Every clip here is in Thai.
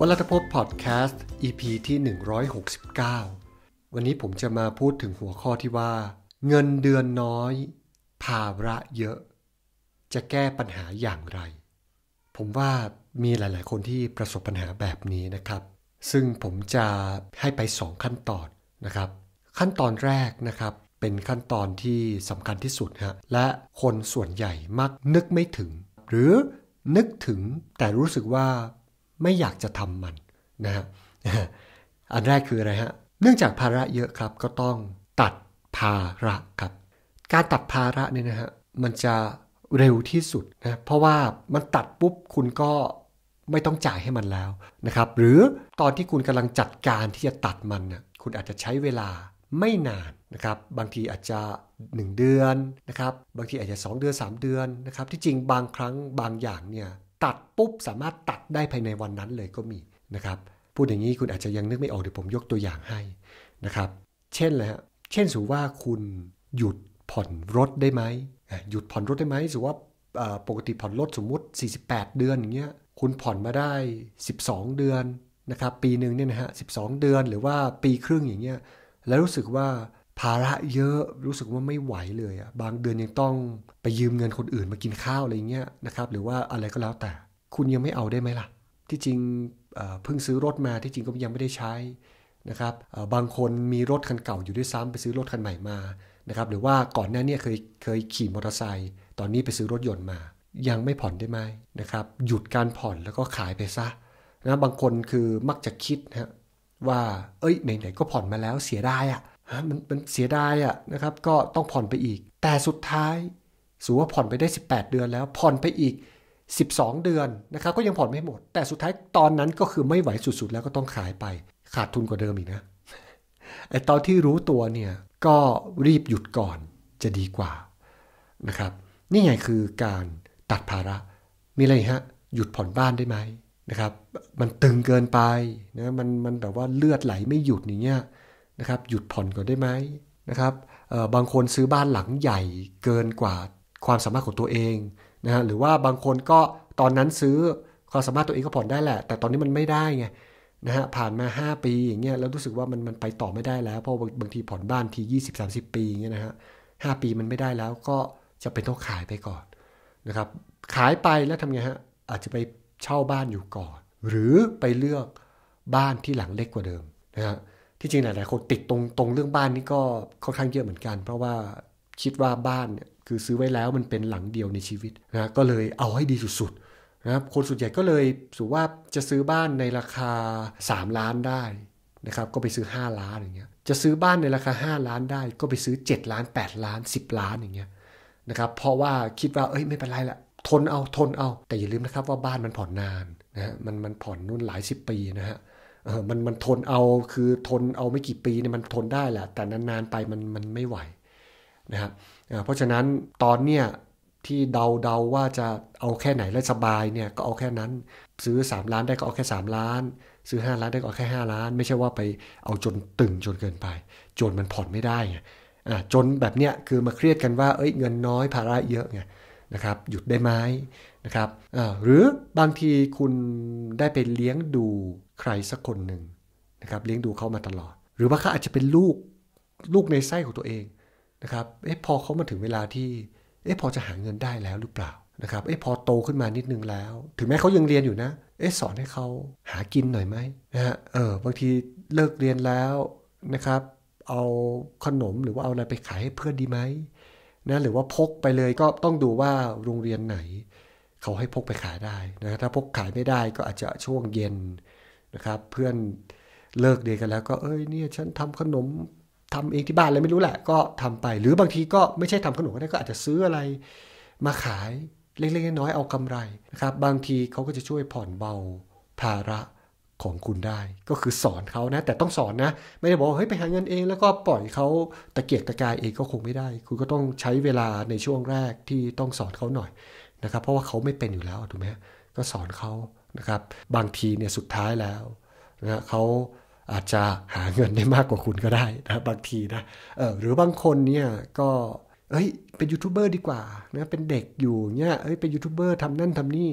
วลัตพพอดแคสต์ EP ที่ 169 วันนี้ผมจะมาพูดถึงหัวข้อที่ว่า เงินเดือนน้อย ภาระเยอะ จะแก้ปัญหาอย่างไร ผมว่ามีหลายๆคนที่ประสบปัญหาแบบนี้นะครับ ซึ่งผมจะให้ไป 2 ขั้นตอนนะครับ ขั้นตอนแรกนะครับ เป็นขั้นตอนที่สำคัญที่สุดฮะและคนส่วนใหญ่มักนึกไม่ถึง หรือนึกถึงแต่รู้สึกว่าไม่อยากจะทำมันนะฮะ อันแรกคืออะไรฮะ เนื่องจากภาระเยอะครับ ก็ต้องตัดภาระครับ การตัดภาระเนี่ยนะฮะ มันจะเร็วที่สุดนะ เพราะว่ามันตัดปุ๊บ คุณก็ไม่ต้องจ่ายให้มันแล้วนะครับ หรือตอนที่คุณกำลังจัดการที่จะตัดมันน่ะคุณอาจจะใช้เวลาไม่นานนะครับ บางทีอาจจะ 1 เดือนนะครับ บางทีอาจจะ 2 เดือน 3 เดือนนะครับ ที่จริงบางครั้งบางอย่างเนี่ยตัดปุ๊บสามารถตัดได้ภายในวันนั้นเลยก็มีนะครับ พูดอย่างนี้คุณอาจจะยังนึกไม่ออก เดี๋ยวผมยกตัวอย่างให้นะครับ เช่นแล้วเช่นสูว่าคุณหยุดผ่อนรถได้ไหมหยุดผ่อนรถได้ไหมสูว่าปกติผ่อนรถสมมุติ 48 เดือนอย่างเงี้ยคุณผ่อนมาได้ 12 เดือนนะครับ ปีหนึ่งเนี่ยนะฮะสิเดือน หรือว่าปีครึ่งอย่างเงี้ยแล้วรู้สึกว่าภาระเยอะรู้สึกว่าไม่ไหวเลยอะบางเดือนยังต้องไปยืมเงินคนอื่นมากินข้าวอะไรเงี้ยนะครับ หรือว่าอะไรก็แล้วแต่คุณยังไม่เอาได้ไหมล่ะ ที่จริงเพิ่งซื้อรถมาที่จริงก็ยังไม่ได้ใช้นะครับบางคนมีรถคันเก่าอยู่ด้วยซ้ำไปซื้อรถคันใหม่มานะครับหรือว่าก่อนหน้านี้เคยเคยขี่มอเตอร์ไซค์ตอนนี้ไปซื้อรถยนต์มา ยังไม่ผ่อนได้ไหมนะครับหยุดการผ่อนแล้วก็ขายไปซะนะบางคนคือมักจะคิดนะว่าเอ้ยไหนๆก็ผ่อนมาแล้วเสียได้อะ่ะมันมันเสียดายอะนะครับก็ต้องผ่อนไปอีก แต่สุดท้ายสูว่าผ่อนไปได้ 18 เดือนแล้ว ผ่อนไปอีก 12 เดือนนะครับ ก็ยังผ่อนไม่หมด แต่สุดท้ายตอนนั้นก็คือไม่ไหวสุดๆแล้วก็ต้องขายไปขาดทุนกว่าเดิมอีกนะไอตอนที่รู้ตัวเนี่ยก็รีบหยุดก่อนจะดีกว่านะครับ นี่ไงคือการตัดภาระมีอะไรฮะหยุดผ่อนบ้านได้ไหมนะครับ มันตึงเกินไปนะมันมันแบบว่าเลือดไหลไม่หยุดอย่างเงี้ยนะครับหยุดผ่อนก่อนได้ไหมนะครับบางคนซื้อบ้านหลังใหญ่เกินกว่าความสามารถของตัวเองนะฮะหรือว่าบางคนก็ตอนนั้นซื้อความสามารถตัวเองก็ผ่อนได้แหละ แต่ตอนนี้มันไม่ได้ไงนะฮะผ่านมา 5 ปีอย่างเงี้ยแล้วรู้สึกว่ามันมันไปต่อไม่ได้แล้วเพราะบางทีผ่อนบ้านที 20 30 ปีสิบปีเงี้ยนะฮะหปีมันไม่ได้แล้วก็จะเป็นต้องขายไปก่อนนะครับ ขายไปแล้วทำไงฮะอาจจะไปเช่าบ้านอยู่ก่อน หรือไปเลือกบ้านที่หลังเล็กกว่าเดิมนะฮะที่จริงหลายๆคนติดตรงตรงเรื่องบ้านนี่ก็ค่อนข้างเยอะเหมือนกัน เพราะว่าคิดว่าบ้านเนี่ยคือซื้อไว้แล้วมันเป็นหลังเดียวในชีวิตนะก็เลยเอาให้ดีสุดๆนะคนส่วนใหญ่ก็เลยสูว่าจะซื้อบ้านในราคา 3 ล้านได้นะครับก็ไปซื้อ 5 ล้านอย่างเงี้ยจะซื้อบ้านในราคา 5 ล้านได้ ก็ไปซื้อ 7 ล้าน 8 ล้าน 10 ล้านอย่างเงี้ยนะครับเพราะว่าคิดว่าเอ้ยไม่เป็นไรละทนเอาทนเอาแต่อย่าลืมนะครับว่าบ้านมันผ่อนนานนะฮะมันมันผ่อนนู่นหลายสิบปีนะฮะมันมันทนเอาคือทนเอาไม่กี่ปีเนี่ยมันทนได้แหละแต่นาน ๆไปมันมันไม่ไหวนะครับเพราะฉะนั้นตอนเนี้ยที่เดาเดาว่าจะเอาแค่ไหนและสบายเนี่ยก็เอาแค่นั้นซื้อ 3 ล้านได้ก็เอาแค่ 3 ล้าน ซื้อ 5 ล้านได้ก็เอาแค่ 5 ล้าน ไม่ใช่ว่าไป เอาจนตึงจนเกินไป จนมันผ่อนไม่ได้ไงจนแบบเนี้ยคือมาเครียดกันว่าเอ้ยเงินน้อยภาระเยอะไงนะครับหยุดได้ไหมนะครับหรือบางทีคุณได้ไปเลี้ยงดูใครสักคนหนึ่งนะครับ เลี้ยงดูเขามาตลอด หรือว่าเขาอาจจะเป็นลูกลูกในไส้ของตัวเองนะครับ เอ๊ะพอเขามาถึงเวลาที่ เอ๊ะพอจะหาเงินได้แล้วหรือเปล่านะครับ เอ๊ะพอโตขึ้นมานิดนึงแล้ว ถึงแม้เขายังเรียนอยู่นะ เอ๊ะสอนให้เขาหากินหน่อยไหมนะฮะเออ บางทีเลิกเรียนแล้วนะครับ เอาขนมหรือว่าเอาอะไรไปขาย ให้เพื่อนดีไหมนะ หรือว่าพกไปเลยก็ต้องดูว่าโรงเรียนไหนเขาให้พกไปขายได้นะถ้าพกขายไม่ได้ก็อาจจะช่วงเย็นนะครับเพื่อนเลิกเดยกันแล้วก็เอ้ยเนี่ยฉันทำขนมทำเองที่บ้านเลยไม่รู้แหละ ก็ทำไปหรือบางทีก็ไม่ใช่ทำขนมก็ได้ก็อาจจะซื้ออะไรมาขายเล็กๆน้อยๆเอากำไรนะครับ บางทีเขาก็จะช่วยผ่อนเบาภาระของคุณได้ ก็คือสอนเขานะ แต่ต้องสอนนะ ไม่ได้บอกเฮ้ยไปหาเงินเองแล้วก็ปล่อยเขาตะเกียกตะกายเองก็คงไม่ได้ คุณก็ต้องใช้เวลาในช่วงแรกที่ต้องสอนเขาหน่อยนะครับเพราะว่าเขาไม่เป็นอยู่แล้วถูกไหมก็สอนเขานะครับบางทีเนี่ยสุดท้ายแล้วนะเขาอาจจะหาเงินได้มากกว่าคุณก็ได้นะบางทีนะเออหรือบางคนเนี่ยก็เอ้ยเป็นยูทูบเบอร์ดีกว่านะเป็นเด็กอยู่เนี่ยเอ้ยเป็นยูทูบเบอร์ทำนั่นทำนี่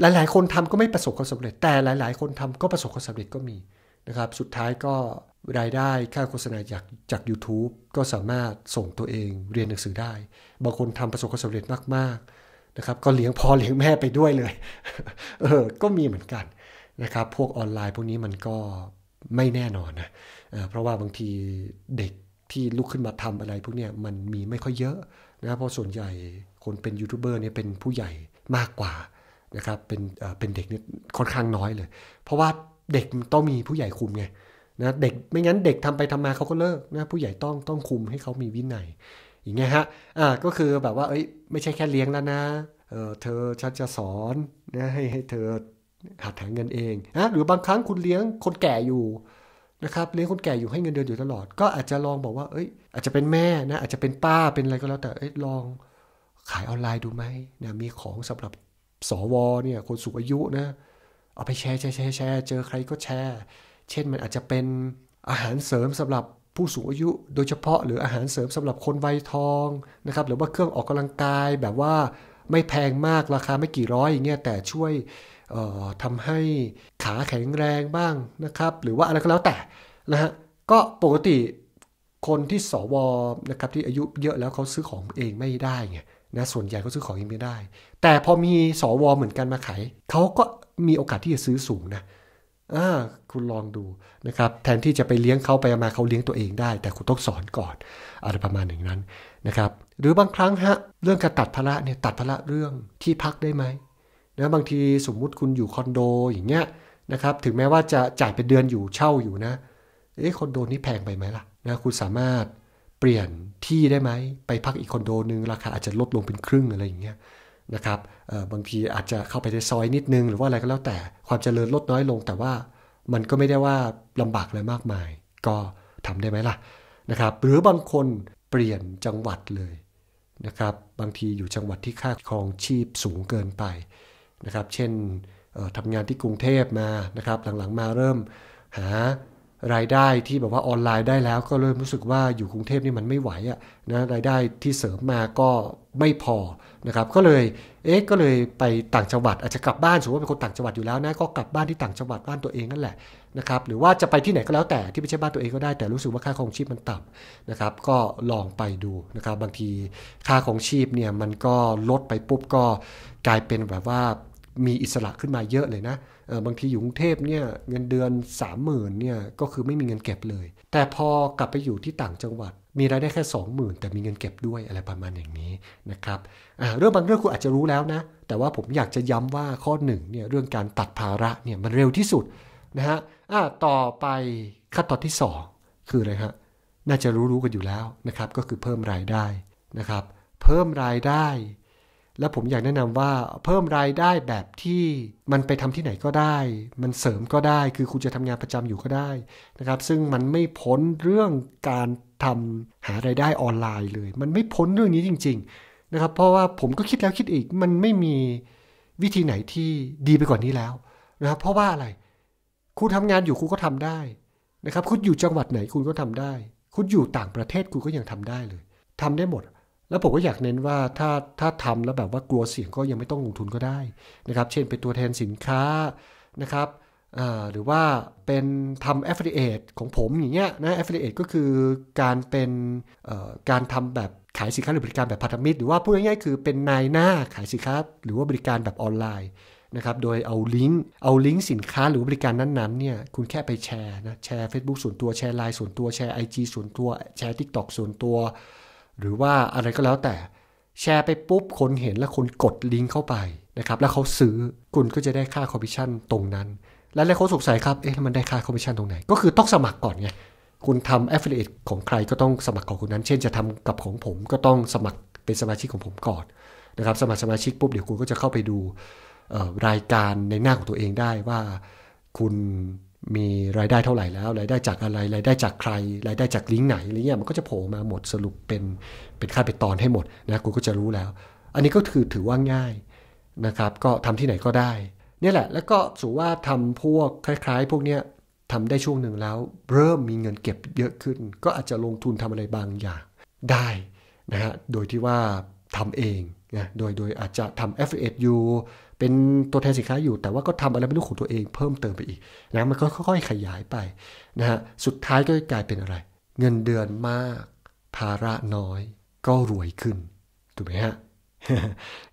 หลาย ๆ คนทำก็ไม่ประสบความสำเร็จ แต่หลายๆคนทำก็ประสบความสำเร็จก็มีนะครับสุดท้ายก็รายได้ค่าโฆษณาจากจาก u t u b e ก็สามารถส่งตัวเองเรียนหนังสือได้ บางคนทำประสบความสำเร็จมากๆนะครับก็เลี้ยงพ่อเลี้ยงแม่ไปด้วยเลย เออ ก็มีเหมือนกันนะครับ พวกออนไลน์พวกนี้มันก็ไม่แน่นอนนะเพราะว่าบางทีเด็กที่ลุกขึ้นมาทำอะไรพวกนี้มันมีไม่ค่อยเยอะ นะเพราะส่วนใหญ่คนเป็นยูทูบเบอร์ เนี่ยเป็นผู้ใหญ่มากกว่านะครับ เป็นเป็นเด็กเนี่ยค่อนข้างน้อยเลย เพราะว่าเด็กต้องมีผู้ใหญ่คุมไงนะ เด็กไม่งั้นเด็กทำไปทำมาเขาก็เลิกนะ ผู้ใหญ่ต้องต้องคุมให้เขามีวินัยอย่างเงี้ยฮะ อ่า ก็คือแบบว่า เอ้ย ไม่ใช่แค่เลี้ยงแล้วนะเออเธอ ฉันจะสอนนะให้ให้เธอหาหาเงินเองนะหรือบางครั้งคุณเลี้ยงคนแก่อยู่นะครับ เลี้ยงคนแก่อยู่ให้เงินเดือนอยู่ตลอด ก็อาจจะลองบอกว่า เอ้ย อาจจะเป็นแม่นะ อาจจะเป็นป้า เป็นอะไรก็แล้ว แต่เอ้ยลองขายออนไลน์ดูไหมนะมีของสำหรับสวเนี่ยคนสูงอายุนะ เอาไปแชร์แชร์แชร์แชร์เจอใครก็แชร์ เช่นมันอาจจะเป็นอาหารเสริมสำหรับผู้สูงอายุโดยเฉพาะหรืออาหารเสริมสำหรับคนวัยทองนะครับหรือว่าเครื่องออกกำลังกายแบบว่าไม่แพงมากราคาไม่กี่ร้อยอย่างเงี้ยแต่ช่วยทำให้ขาแข็งแรงบ้างนะครับ หรือว่าอะไรก็แล้วแต่นะฮะก็ปกติคนที่สวนะครับที่อายุเยอะแล้วเขาซื้อของเองไม่ได้ไงนะส่วนใหญ่เขาซื้อของเองไม่ได้ แต่พอมีสวเหมือนกันมาขายเขาก็มีโอกาสที่จะซื้อสูงนะคุณลองดูนะครับ แทนที่จะไปเลี้ยงเขาไปมาเขาเลี้ยงตัวเองได้แต่คุณต้องสอนก่อนอะไรประมาณอย่างนั้นนะครับ หรือบางครั้งฮะ เรื่องการตัดภาระ เนี่ยตัดภาระเรื่องที่พักได้ไหมนะบางทีสมมุติคุณอยู่คอนโดอย่างเงี้ยนะครับ ถึงแม้ว่าจะจ่ายเป็นเดือนอยู่เช่าอยู่นะ เอ๊ะคอนโดนี้แพงไปไหมล่ะนะคุณสามารถเปลี่ยนที่ได้ไหมไปพักอีกคอนโดนึงราคาอาจจะลดลงเป็นครึ่งอะไรอย่างเงี้ยนะครับบางทีอาจจะเข้าไปในซอยนิดนึงหรือว่าอะไรก็แล้วแต่ความเจริญลดน้อยลงแต่ว่ามันก็ไม่ได้ว่าลำบากอะไรมากมาย ก็ทำได้ไหมล่ะนะครับ หรือบางคนเปลี่ยนจังหวัดเลยนะครับ บางทีอยู่จังหวัดที่ค่าครองชีพสูงเกินไปนะครับ เช่นทำงานที่กรุงเทพมานะครับ หลังๆมาเริ่มหารายได้ที่แบบว่าออนไลน์ได้แล้ว ก็เริ่มรู้สึกว่าอยู่กรุงเทพนี่มันไม่ไหวอะนะรายได้ที่เสริมมาก็ไม่พอนะครับก็เลยเอ๊ะก็เลยไปต่างจังหวัดอาจจะกลับบ้านสมมติว่าเป็นคนต่างจังหวัดอยู่แล้วนะก็กลับบ้านที่ต่างจังหวัดบ้านตัวเองนั่นแหละนะครับหรือว่าจะไปที่ไหนก็แล้วแต่ที่ไม่ใช่บ้านตัวเองก็ได้แต่รู้สึกว่าค่าของชีพมันต่ำนะครับก็ลองไปดูนะครับบางทีค่าของชีพเนี่ยมันก็ลดไปปุ๊บก็กลายเป็นแบบว่ามีอิสระขึ้นมาเยอะเลยนะบางทีอยู่กรุงเทพเนี่ยเงินเดือน30,000เนี่ยก็คือไม่มีเงินเก็บเลย แต่พอกลับไปอยู่ที่ต่างจังหวัดมีรายได้แค่20,000 แต่มีเงินเก็บด้วยอะไรประมาณอย่างนี้นะครับเรื่องบางเรื่องคุณอาจจะรู้แล้วนะแต่ว่าผมอยากจะย้ำว่าข้อหนึ่งเนี่ยเรื่องการตัดภาระเนี่ยมันเร็วที่สุดนะฮะต่อไปขั้นตอนที่2คืออะไรฮะน่าจะรู้ๆกันอยู่แล้วนะครับก็คือเพิ่มรายได้นะครับเพิ่มรายได้และผมอยากแนะนำว่าเพิ่มรายได้แบบที่มันไปทำที่ไหนก็ได้ มันเสริมก็ได้ คือคุณจะทำงานประจำอยู่ก็ได้นะครับ ซึ่งมันไม่พ้นเรื่องการทำหารายได้ออนไลน์เลย มันไม่พ้นเรื่องนี้จริง ๆนะครับ เพราะว่าผมก็คิดแล้วคิดอีก มันไม่มีวิธีไหนที่ดีไปกว่านี้แล้วนะครับ เพราะว่าอะไร คุณทำงานอยู่คุณก็ทำได้นะครับคุณอยู่จังหวัดไหน คุณก็ทำได้ คุณอยู่ต่างประเทศคุณก็ยังทำได้เลยทำได้หมดแล้วผมก็อยากเน้นว่าถ้าถ้าทำแล้วแบบว่ากลัวเสี่ยงก็ยังไม่ต้องลงทุนก็ได้นะครับ เช่น เป็นตัวแทนสินค้านะครับหรือว่าเป็นทำ affiliate ของผมอย่างเงี้ยนะ affiliate ก็คือการเป็นการทำแบบขายสินค้าหรือบริการแบบพาร์ทมิตร หรือว่าพูดง่ายๆคือเป็นนายหน้าขายสินค้าหรือว่าบริการแบบออนไลน์นะครับ โดยเอาลิงก์เอาลิงก์สินค้าหรือบริการนั้นๆเนี่ยคุณแค่ไปแชร์นะแชร์ Facebook ส่วนตัวแชร์ไลน์ส่วนตัวแชร์ IG ส่วนตัวแชร์ TikTok ส่วนตัวหรือว่าอะไรก็แล้วแต่แชร์ไปปุ๊บคนเห็นและคนกดลิงก์เข้าไปนะครับ แล้วเขาซื้อคุณก็จะได้ค่าคอมมิชชั่นตรงนั้น และหลายคนสงสัยครับเอ๊ะมันได้ค่าคอมมิชชั่นตรงไหน ก็คือต้องสมัครก่อนไงคุณทำแอฟเฟลเ t ตของใครก็ต้องสมัครของคนนั้นเช่นจะทำกับของผมก็ต้องสมัครเป็นสมาชิกของผมก่อน นะครับ สมัครสมาชิกปุ๊บเดี๋ยวคุณก็จะเข้าไปดูรายการในหน้าของตัวเองได้ว่าคุณมีรายได้เท่าไหร่แล้วรายได้จากอะไร รายได้จากใคร รายได้จากลิงก์ไหนอะไรเงี้ยมันก็จะโผล่มาหมดสรุปเป็นเป็นค่าเป็นตอนให้หมดนะคุณก็จะรู้แล้ว อันนี้ก็ถือถือว่าง่ายนะครับ ก็ทำที่ไหนก็ได้นี่แหละแล้วก็สูว่าทำพวกคล้าย ๆ พวกเนี้ยทำได้ช่วงหนึ่งแล้ว เริ่มมีเงินเก็บเยอะขึ้น ก็อาจจะลงทุนทำอะไรบางอย่างได้นะฮะโดยที่ว่าทำเองนะโดยโดยอาจจะทำ F1U เป็นตัวแทนสินค้าอยู่แต่ว่าก็ทำอะไรไม่รู้ของตัวเองเพิ่มเติมไปอีกนะมันก็ค่อยๆขยายไปนะฮะสุดท้ายก็กลายเป็นอะไร เงินเดือนมากภาระน้อยก็รวยขึ้น ถูกไหมฮะ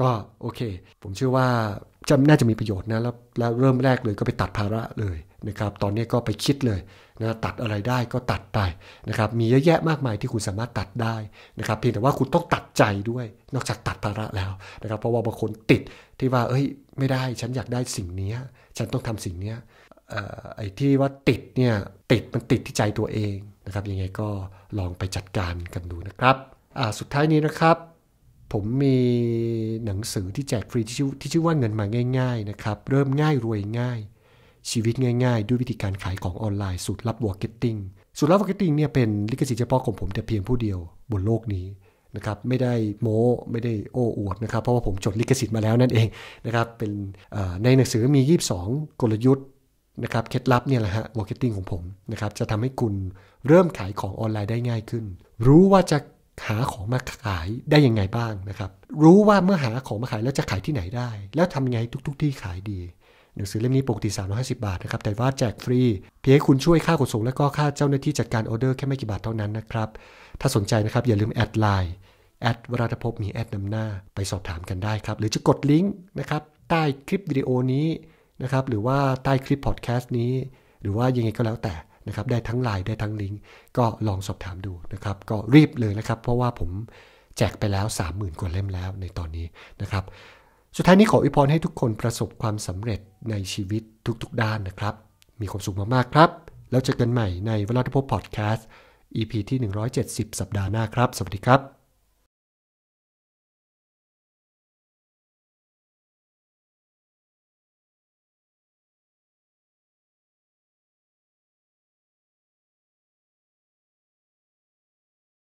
ก็โอเคผมเชื่อว่าจะน่าจะมีประโยชน์นะแล้วแล้วเริ่มแรกเลยก็ไปตัดภาระเลยนะครับตอนนี้ก็ไปคิดเลยนะตัดอะไรได้ก็ตัดไปนะครับ มีเยอะแยะมากมายที่คุณสามารถตัดได้นะครับ เพียงแต่ว่าคุณต้องตัดใจด้วย นอกจากตัดภาระแล้วนะครับเพราะว่าบางคนติดที่ว่าเอ้ยไม่ได้ฉันอยากได้สิ่งนี้ฉันต้องทำสิ่งนี้ไอ้ที่ว่าติดเนี่ยติดมันติดที่ใจตัวเองนะครับยังไงก็ลองไปจัดการกันดูนะครับ สุดท้ายนี้นะครับ ผมมีหนังสือที่แจกฟรีที่ชื่อว่าเงินมาง่ายๆนะครับเริ่มง่ายรวยง่ายชีวิตง่ายๆด้วยวิธีการขายของออนไลน์สูตรลับวาร์เก็ตติ้งสูตรลับวาร์เก็ตติ้งเนี่ยเป็นลิขสิทธิ์เฉพาะของผมแต่เพียงผู้เดียวบนโลกนี้นะครับไม่ได้โม้ไม่ได้โอ้อวดนะครับ เพราะว่าผมจด ลิขสิทธิ์มาแล้วนั่นเองนะครับเป็นในหนังสือมี 22 กลยุทธ์นะครับเคล็ดลับเนี่ยแหละฮะวาร์เก็ตติ้งของผมนะครับจะทำให้คุณเริ่มขายของออนไลน์ได้ง่ายขึ้น รู้ว่าจะหาของมาขายได้ยังไงบ้างนะครับรู้ว่าเมื่อหาของมาขายแล้วจะขายที่ไหนได้ แล้วทำยังไงทุก ๆที่ขายดีหนังสือเล่มนี้ปกติ 350 บาทนะครับ แต่ว่าแจกฟรี เพียงให้คุณช่วยค่าขนส่งและก็ค่าเจ้าหน้าที่จัดการออเดอร์แค่ไม่กี่บาทเท่านั้นนะครับ ถ้าสนใจนะครับอย่าลืมแอดไลน์แอดวราธภพมีแอดนำหน้า ไปสอบถามกันได้ครับ หรือจะกดลิงก์นะครับใต้คลิปวิดีโอนี้นะครับหรือว่าใต้คลิปพอดแคสต์นี้ หรือว่ายังไงก็แล้วแต่นะครับได้ทั้งไลน์ได้ทั้งลิงก์ก็ลองสอบถามดูนะครับก็รีบเลยนะครับเพราะว่าผมแจกไปแล้ว30,000กว่าเล่มแล้วในตอนนี้นะครับสุดท้ายนี้ขออวยพรให้ทุกคนประสบความสำเร็จในชีวิตทุกๆด้านนะครับ มีความสุขมากๆครับ แล้วเจอกันใหม่ในเวลาที่พบพอดแคสต์ EP ที่ 170 สัปดาห์หน้าครับ สวัสดีครับ